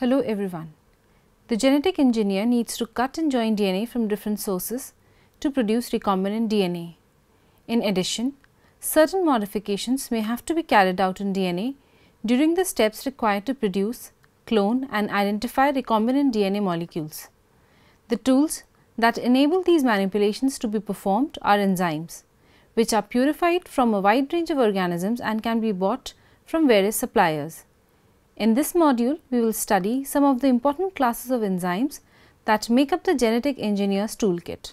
Hello everyone. The genetic engineer needs to cut and join DNA from different sources to produce recombinant DNA. In addition, certain modifications may have to be carried out in DNA during the steps required to produce, clone and identify recombinant DNA molecules. The tools that enable these manipulations to be performed are enzymes, which are purified from a wide range of organisms and can be bought from various suppliers. In this module, we will study some of the important classes of enzymes that make up the genetic engineer's toolkit.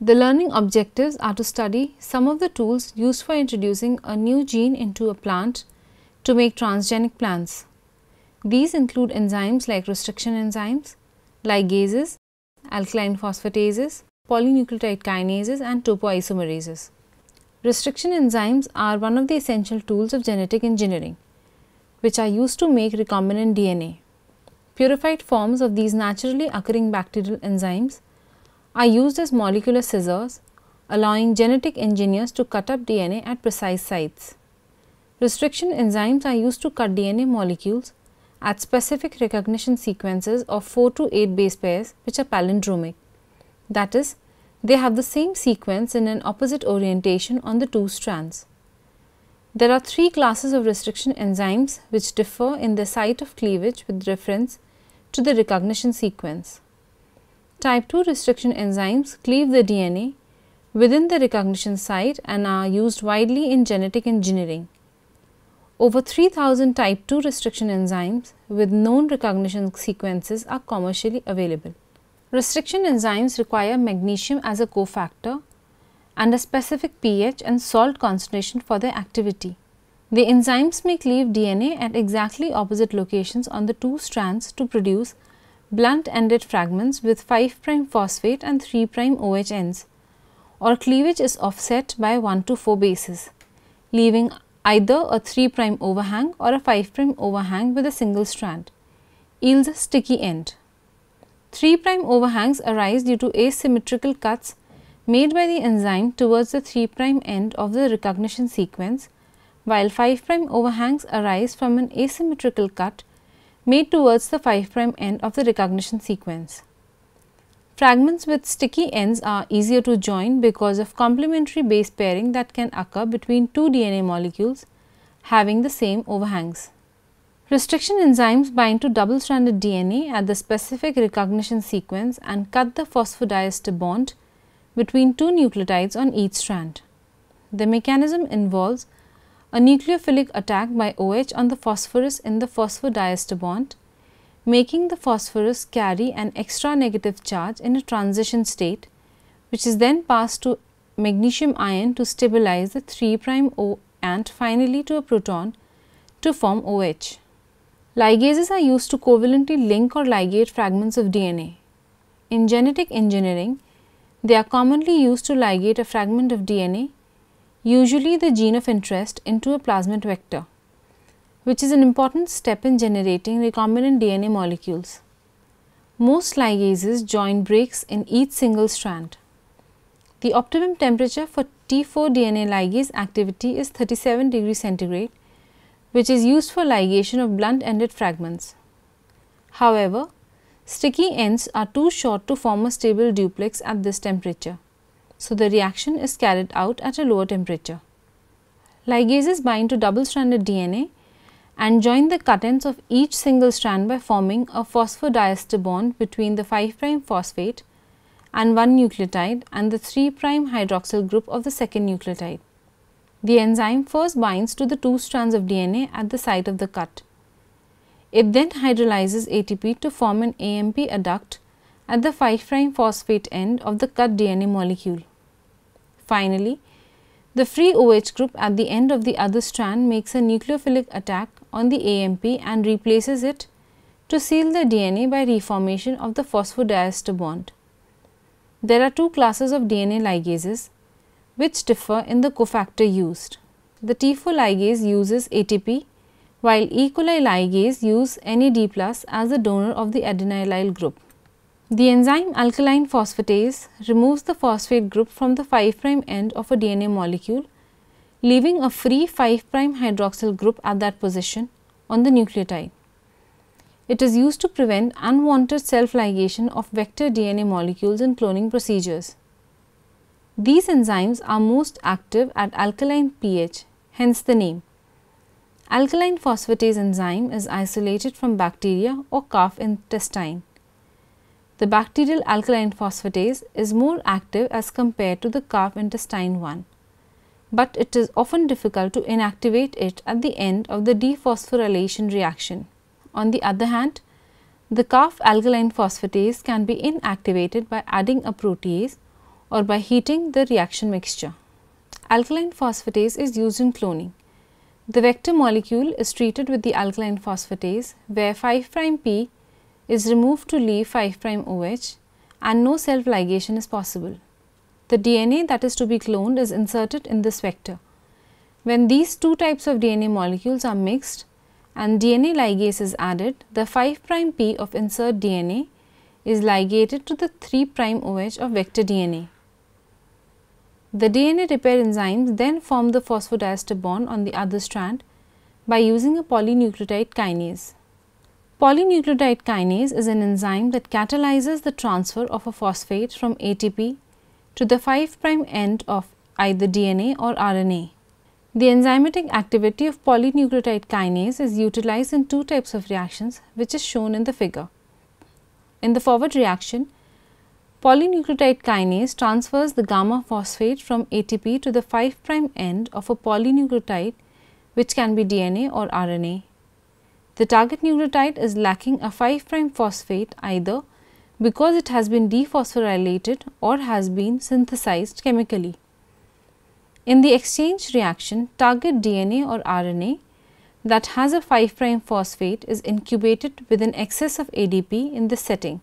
The learning objectives are to study some of the tools used for introducing a new gene into a plant to make transgenic plants. These include enzymes like restriction enzymes, ligases, alkaline phosphatases, polynucleotide kinases and topoisomerases. Restriction enzymes are one of the essential tools of genetic engineering which are used to make recombinant DNA. Purified forms of these naturally occurring bacterial enzymes are used as molecular scissors, allowing genetic engineers to cut up DNA at precise sites. Restriction enzymes are used to cut DNA molecules at specific recognition sequences of 4 to 8 base pairs which are palindromic. That is, they have the same sequence in an opposite orientation on the two strands. There are three classes of restriction enzymes which differ in the site of cleavage with reference to the recognition sequence. Type 2 restriction enzymes cleave the DNA within the recognition site and are used widely in genetic engineering. Over 3000 type 2 restriction enzymes with known recognition sequences are commercially available. Restriction enzymes require magnesium as a cofactor and a specific pH and salt concentration for their activity. The enzymes make cleave DNA at exactly opposite locations on the two strands to produce blunt ended fragments with 5' phosphate and 3' OH ends or cleavage is offset by 1 to 4 bases leaving either a 3' overhang or a 5' overhang with a single strand yields a sticky end. 3' overhangs arise due to asymmetrical cuts made by the enzyme towards the 3 prime end of the recognition sequence, while 5 prime overhangs arise from an asymmetrical cut made towards the 5 prime end of the recognition sequence. Fragments with sticky ends are easier to join because of complementary base pairing that can occur between two DNA molecules having the same overhangs. Restriction enzymes bind to double stranded DNA at the specific recognition sequence and cut the phosphodiester bond between two nucleotides on each strand. The mechanism involves a nucleophilic attack by OH on the phosphorus in the phosphodiester bond, making the phosphorus carry an extra negative charge in a transition state, which is then passed to magnesium ion to stabilize the 3' O and finally to a proton to form OH. Ligases are used to covalently link or ligate fragments of DNA. In genetic engineering, they are commonly used to ligate a fragment of DNA, usually the gene of interest, into a plasmid vector, which is an important step in generating recombinant DNA molecules. Most ligases join breaks in each single strand. The optimum temperature for T4 DNA ligase activity is 37 degree centigrade, which is used for ligation of blunt ended fragments. However, Sticky ends are too short to form a stable duplex at this temperature. So, the reaction is carried out at a lower temperature. Ligases bind to double-stranded DNA and join the cut ends of each single strand by forming a phosphodiester bond between the 5' phosphate and one nucleotide and the 3' hydroxyl group of the second nucleotide. The enzyme first binds to the two strands of DNA at the site of the cut. It then hydrolyzes ATP to form an AMP adduct at the 5 phosphate end of the cut DNA molecule. Finally, the free OH group at the end of the other strand makes a nucleophilic attack on the AMP and replaces it to seal the DNA by reformation of the phosphodiester bond. There are two classes of DNA ligases which differ in the cofactor used. The T4 ligase uses ATP while E. coli ligase use NAD plus as the donor of the adenylyl group. The enzyme alkaline phosphatase removes the phosphate group from the 5 prime end of a DNA molecule, leaving a free 5 prime hydroxyl group at that position on the nucleotide. It is used to prevent unwanted self ligation of vector DNA molecules in cloning procedures. These enzymes are most active at alkaline pH, hence the name. Alkaline phosphatase enzyme is isolated from bacteria or calf intestine. The bacterial alkaline phosphatase is more active as compared to the calf intestine one, but it is often difficult to inactivate it at the end of the dephosphorylation reaction. On the other hand, the calf alkaline phosphatase can be inactivated by adding a protease or by heating the reaction mixture. Alkaline phosphatase is used in cloning. The vector molecule is treated with the alkaline phosphatase where 5' P is removed to leave 5' OH and no self ligation is possible. The DNA that is to be cloned is inserted in this vector. When these two types of DNA molecules are mixed and DNA ligase is added, the 5' P of insert DNA is ligated to the 3' OH of vector DNA. The DNA repair enzymes then form the phosphodiester bond on the other strand by using a polynucleotide kinase. Polynucleotide kinase is an enzyme that catalyzes the transfer of a phosphate from ATP to the 5' end of either DNA or RNA. The enzymatic activity of polynucleotide kinase is utilized in two types of reactions which is shown in the figure. In the forward reaction, Polynucleotide kinase transfers the gamma phosphate from ATP to the 5 prime end of a polynucleotide which can be DNA or RNA. The target nucleotide is lacking a 5 prime phosphate either because it has been dephosphorylated or has been synthesized chemically. In the exchange reaction, target DNA or RNA that has a 5 prime phosphate is incubated with an excess of ADP in this setting.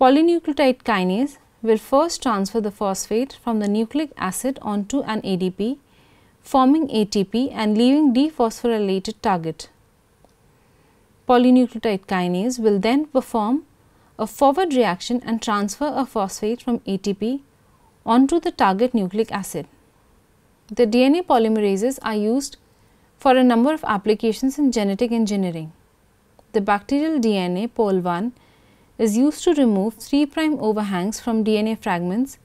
Polynucleotide kinase will first transfer the phosphate from the nucleic acid onto an ADP, forming ATP and leaving dephosphorylated target. Polynucleotide kinase will then perform a forward reaction and transfer a phosphate from ATP onto the target nucleic acid. The DNA polymerases are used for a number of applications in genetic engineering. The bacterial DNA pol 1 is used to remove 3' overhangs from DNA fragments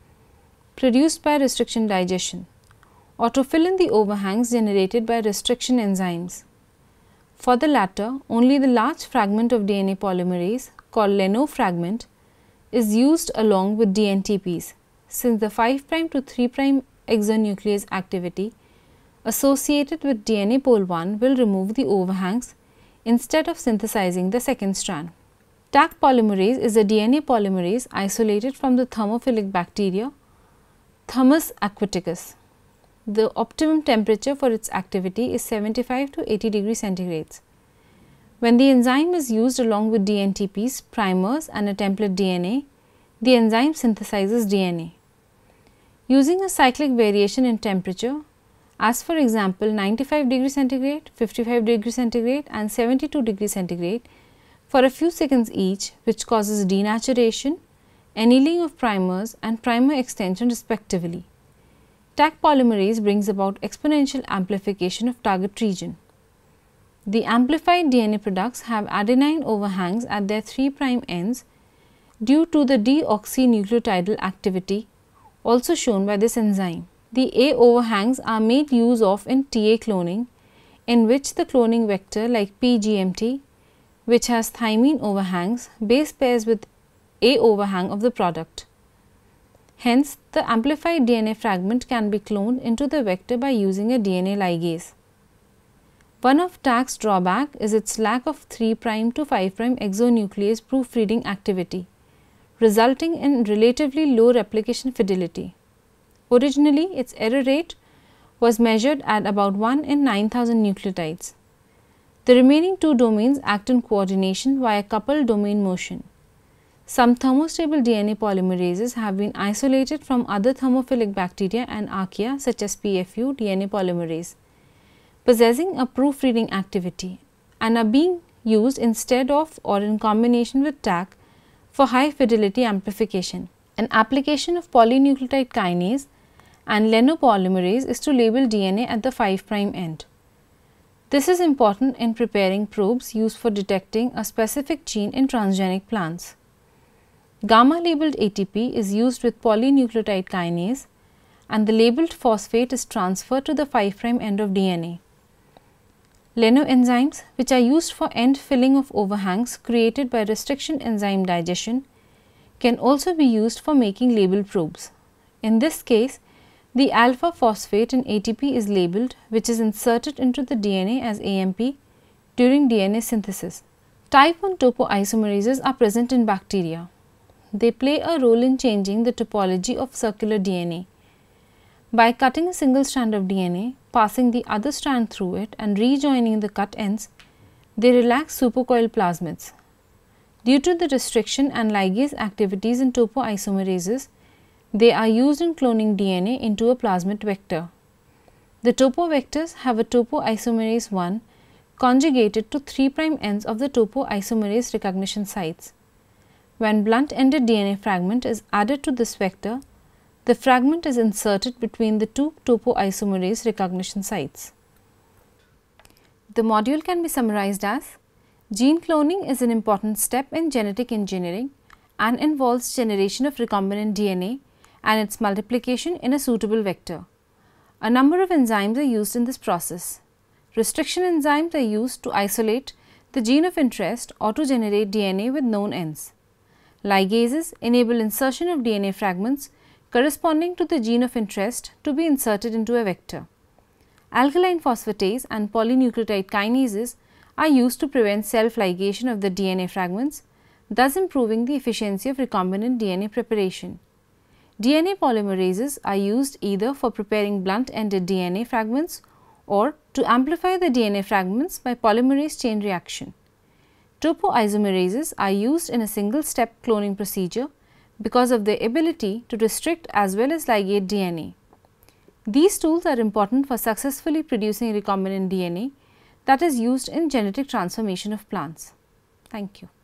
produced by restriction digestion or to fill in the overhangs generated by restriction enzymes. For the latter, only the large fragment of DNA polymerase called Leno fragment is used along with DNTPs since the 5' to 3' exonuclease activity associated with DNA pole 1 will remove the overhangs instead of synthesizing the second strand. TAC polymerase is a DNA polymerase isolated from the thermophilic bacteria Thermus aquaticus. The optimum temperature for its activity is 75 to 80 degrees centigrades. When the enzyme is used along with DNTPs, primers and a template DNA, the enzyme synthesizes DNA. Using a cyclic variation in temperature, as for example 95 degrees centigrade, 55 degrees centigrade and 72 degrees centigrade for a few seconds each which causes denaturation, annealing of primers and primer extension respectively. TAC polymerase brings about exponential amplification of target region. The amplified DNA products have adenine overhangs at their 3' ends due to the deoxynucleotidal activity also shown by this enzyme. The A overhangs are made use of in TA cloning in which the cloning vector like PGMT which has thymine overhangs base pairs with A overhang of the product. Hence, the amplified DNA fragment can be cloned into the vector by using a DNA ligase. One of TAC's drawback is its lack of 3' to 5' exonuclease proofreading activity, resulting in relatively low replication fidelity. Originally, its error rate was measured at about 1 in 9000 nucleotides. The remaining two domains act in coordination via coupled domain motion. Some thermostable DNA polymerases have been isolated from other thermophilic bacteria and archaea such as PFU DNA polymerase, possessing a proofreading activity and are being used instead of or in combination with TAC for high fidelity amplification. An application of polynucleotide kinase and lenopolymerase is to label DNA at the 5' end. This is important in preparing probes used for detecting a specific gene in transgenic plants. Gamma labeled ATP is used with polynucleotide kinase and the labeled phosphate is transferred to the 5' end of DNA. Lenoenzymes, which are used for end filling of overhangs created by restriction enzyme digestion, can also be used for making label probes. In this case, the alpha phosphate in ATP is labeled which is inserted into the DNA as AMP during DNA synthesis. Type 1 topoisomerases are present in bacteria. They play a role in changing the topology of circular DNA. By cutting a single strand of DNA, passing the other strand through it and rejoining the cut ends, they relax supercoiled plasmids. Due to the restriction and ligase activities in topoisomerases, they are used in cloning DNA into a plasmid vector. The topo vectors have a topoisomerase 1 conjugated to 3' ends of the topoisomerase recognition sites. When blunt-ended DNA fragment is added to this vector, the fragment is inserted between the two topoisomerase recognition sites. The module can be summarized as Gene cloning is an important step in genetic engineering and involves generation of recombinant DNA and its multiplication in a suitable vector. A number of enzymes are used in this process. Restriction enzymes are used to isolate the gene of interest or to generate DNA with known ends. Ligases enable insertion of DNA fragments corresponding to the gene of interest to be inserted into a vector. Alkaline phosphatase and polynucleotide kinases are used to prevent self ligation of the DNA fragments, thus improving the efficiency of recombinant DNA preparation. DNA polymerases are used either for preparing blunt-ended DNA fragments or to amplify the DNA fragments by polymerase chain reaction. Topoisomerases are used in a single-step cloning procedure because of their ability to restrict as well as ligate DNA. These tools are important for successfully producing recombinant DNA that is used in genetic transformation of plants. Thank you.